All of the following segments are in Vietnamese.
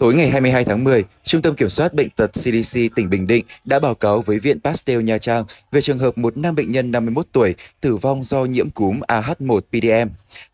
Tối ngày 22 tháng 10, Trung tâm Kiểm soát Bệnh tật CDC tỉnh Bình Định đã báo cáo với Viện Pasteur Nha Trang về trường hợp một nam bệnh nhân 51 tuổi tử vong do nhiễm cúm AH1-PDM.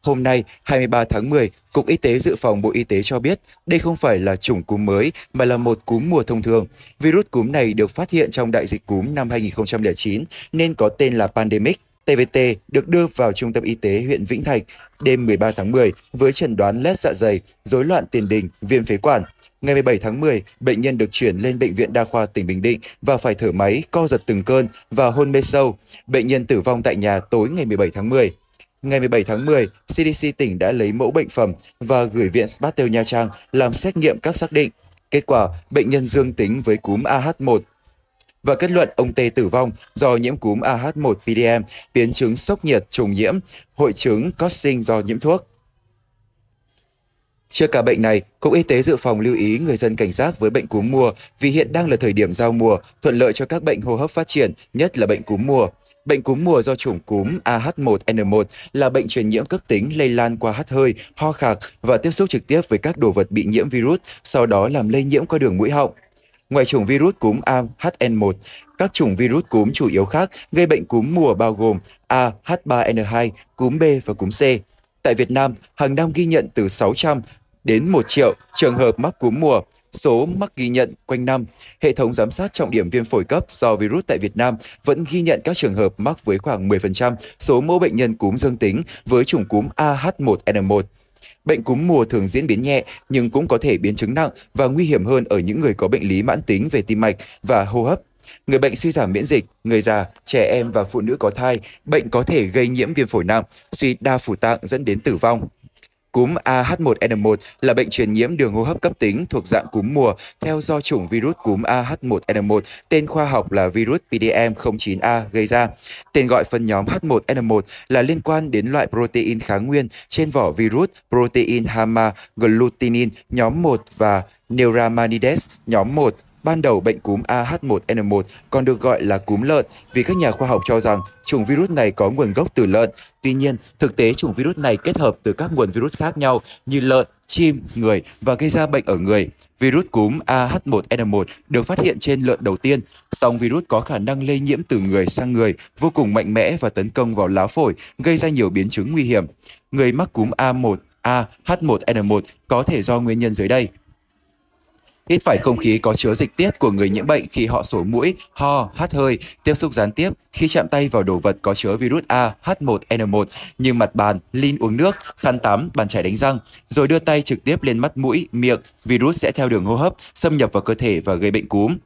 Hôm nay, 23 tháng 10, Cục Y tế Dự phòng Bộ Y tế cho biết đây không phải là chủng cúm mới mà là một cúm mùa thông thường. Virus cúm này được phát hiện trong đại dịch cúm năm 2009 nên có tên là pandemic. TVT được đưa vào Trung tâm Y tế huyện Vĩnh Thạch đêm 13 tháng 10 với chẩn đoán lét dạ dày, rối loạn tiền đình, viêm phế quản. Ngày 17 tháng 10, bệnh nhân được chuyển lên Bệnh viện Đa khoa tỉnh Bình Định và phải thở máy, co giật từng cơn và hôn mê sâu. Bệnh nhân tử vong tại nhà tối ngày 17 tháng 10. Ngày 17 tháng 10, CDC tỉnh đã lấy mẫu bệnh phẩm và gửi viện Pasteur Nha Trang làm xét nghiệm các xác định. Kết quả, bệnh nhân dương tính với cúm AH1 và kết luận ông Tê tử vong do nhiễm cúm AH1-PDM, biến chứng sốc nhiệt trùng nhiễm, hội chứng Coxing do nhiễm thuốc. Trước cả bệnh này, Cục Y tế Dự phòng lưu ý người dân cảnh giác với bệnh cúm mùa vì hiện đang là thời điểm giao mùa, thuận lợi cho các bệnh hô hấp phát triển, nhất là bệnh cúm mùa. Bệnh cúm mùa do chủng cúm AH1N1 là bệnh truyền nhiễm cấp tính lây lan qua hắt hơi, ho khạc và tiếp xúc trực tiếp với các đồ vật bị nhiễm virus, sau đó làm lây nhiễm qua đường mũi họng. Ngoại chủng virus cúm AH1N1, các chủng virus cúm chủ yếu khác gây bệnh cúm mùa bao gồm AH3N2, cúm B và cúm C. Tại Việt Nam, hàng năm ghi nhận từ 600 đến 1 triệu trường hợp mắc cúm mùa, số mắc ghi nhận quanh năm. Hệ thống giám sát trọng điểm viêm phổi cấp do virus tại Việt Nam vẫn ghi nhận các trường hợp mắc với khoảng 10% số mẫu bệnh nhân cúm dương tính với chủng cúm AH1N1. Bệnh cúm mùa thường diễn biến nhẹ nhưng cũng có thể biến chứng nặng và nguy hiểm hơn ở những người có bệnh lý mãn tính về tim mạch và hô hấp. Người bệnh suy giảm miễn dịch, người già, trẻ em và phụ nữ có thai, bệnh có thể gây nhiễm viêm phổi nặng, suy đa phủ tạng dẫn đến tử vong. Cúm AH1N1 là bệnh truyền nhiễm đường hô hấp cấp tính thuộc dạng cúm mùa theo do chủng virus cúm AH1N1, tên khoa học là virus PDM09A gây ra. Tên gọi phân nhóm H1N1 là liên quan đến loại protein kháng nguyên trên vỏ virus protein hama glutinin nhóm 1 và neuraminidase nhóm 1 Ban đầu, bệnh cúm AH1N1 còn được gọi là cúm lợn vì các nhà khoa học cho rằng chủng virus này có nguồn gốc từ lợn. Tuy nhiên, thực tế chủng virus này kết hợp từ các nguồn virus khác nhau như lợn, chim, người và gây ra bệnh ở người. Virus cúm AH1N1 được phát hiện trên lợn đầu tiên, song virus có khả năng lây nhiễm từ người sang người vô cùng mạnh mẽ và tấn công vào lá phổi, gây ra nhiều biến chứng nguy hiểm. Người mắc cúm A1 AH1N1 có thể do nguyên nhân dưới đây. Hít phải không khí có chứa dịch tiết của người nhiễm bệnh khi họ sổ mũi, ho, hắt hơi, tiếp xúc gián tiếp khi chạm tay vào đồ vật có chứa virus A, H1N1 như mặt bàn, lin uống nước, khăn tắm, bàn chải đánh răng, rồi đưa tay trực tiếp lên mắt mũi, miệng, virus sẽ theo đường hô hấp xâm nhập vào cơ thể và gây bệnh cúm.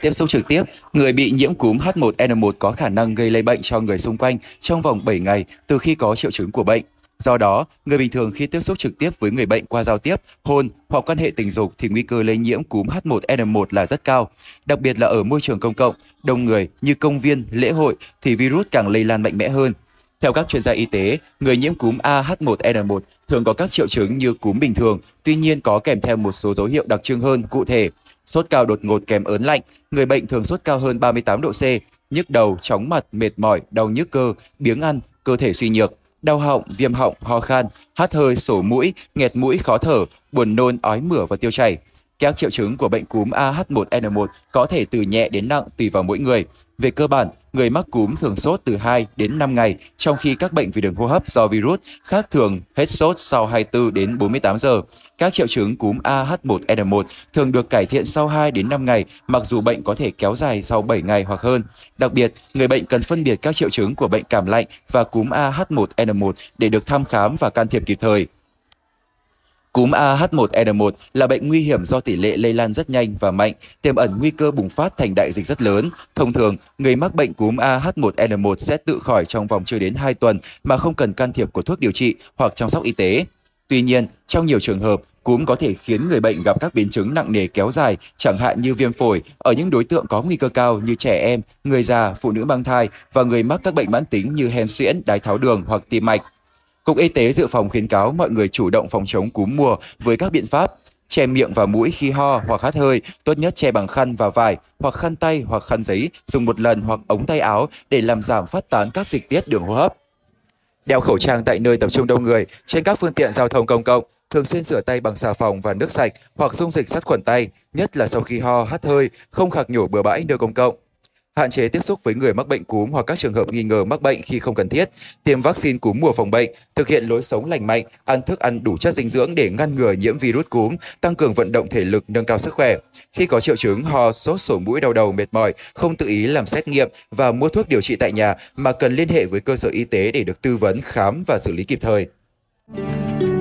Tiếp xúc trực tiếp, người bị nhiễm cúm H1N1 có khả năng gây lây bệnh cho người xung quanh trong vòng 7 ngày từ khi có triệu chứng của bệnh. Do đó, người bình thường khi tiếp xúc trực tiếp với người bệnh qua giao tiếp, hôn hoặc quan hệ tình dục thì nguy cơ lây nhiễm cúm H1N1 là rất cao, đặc biệt là ở môi trường công cộng, đông người như công viên, lễ hội thì virus càng lây lan mạnh mẽ hơn. Theo các chuyên gia y tế, người nhiễm cúm AH1N1 thường có các triệu chứng như cúm bình thường, tuy nhiên có kèm theo một số dấu hiệu đặc trưng hơn cụ thể. Sốt cao đột ngột kèm ớn lạnh, người bệnh thường sốt cao hơn 38 độ C, nhức đầu, chóng mặt, mệt mỏi, đau nhức cơ, biếng ăn, cơ thể suy nhược đau họng, viêm họng, ho khan, hắt hơi, sổ mũi, nghẹt mũi, khó thở, buồn nôn, ói mửa và tiêu chảy. Các triệu chứng của bệnh cúm AH1N1 có thể từ nhẹ đến nặng tùy vào mỗi người. Về cơ bản, người mắc cúm thường sốt từ 2 đến 5 ngày, trong khi các bệnh về đường hô hấp do virus khác thường hết sốt sau 24 đến 48 giờ. Các triệu chứng cúm AH1N1 thường được cải thiện sau 2 đến 5 ngày, mặc dù bệnh có thể kéo dài sau 7 ngày hoặc hơn. Đặc biệt, người bệnh cần phân biệt các triệu chứng của bệnh cảm lạnh và cúm AH1N1 để được thăm khám và can thiệp kịp thời. Cúm AH1N1 là bệnh nguy hiểm do tỷ lệ lây lan rất nhanh và mạnh, tiềm ẩn nguy cơ bùng phát thành đại dịch rất lớn. Thông thường, người mắc bệnh cúm AH1N1 sẽ tự khỏi trong vòng chưa đến 2 tuần mà không cần can thiệp của thuốc điều trị hoặc chăm sóc y tế. Tuy nhiên, trong nhiều trường hợp, cúm có thể khiến người bệnh gặp các biến chứng nặng nề kéo dài, chẳng hạn như viêm phổi ở những đối tượng có nguy cơ cao như trẻ em, người già, phụ nữ mang thai và người mắc các bệnh mãn tính như hen suyễn, đái tháo đường hoặc tim mạch. Cục Y tế Dự phòng khuyến cáo mọi người chủ động phòng chống cúm mùa với các biện pháp che miệng và mũi khi ho hoặc hắt hơi, tốt nhất che bằng khăn và vải hoặc khăn tay hoặc khăn giấy dùng một lần hoặc ống tay áo để làm giảm phát tán các dịch tiết đường hô hấp. Đeo khẩu trang tại nơi tập trung đông người, trên các phương tiện giao thông công cộng, thường xuyên rửa tay bằng xà phòng và nước sạch hoặc dung dịch sát khuẩn tay, nhất là sau khi ho, hắt hơi, không khạc nhổ bừa bãi nơi công cộng hạn chế tiếp xúc với người mắc bệnh cúm hoặc các trường hợp nghi ngờ mắc bệnh khi không cần thiết, tiêm vaccine cúm mùa phòng bệnh, thực hiện lối sống lành mạnh, ăn thức ăn đủ chất dinh dưỡng để ngăn ngừa nhiễm virus cúm, tăng cường vận động thể lực, nâng cao sức khỏe. Khi có triệu chứng ho, sốt, sổ mũi, đau đầu, mệt mỏi, không tự ý làm xét nghiệm và mua thuốc điều trị tại nhà mà cần liên hệ với cơ sở y tế để được tư vấn, khám và xử lý kịp thời.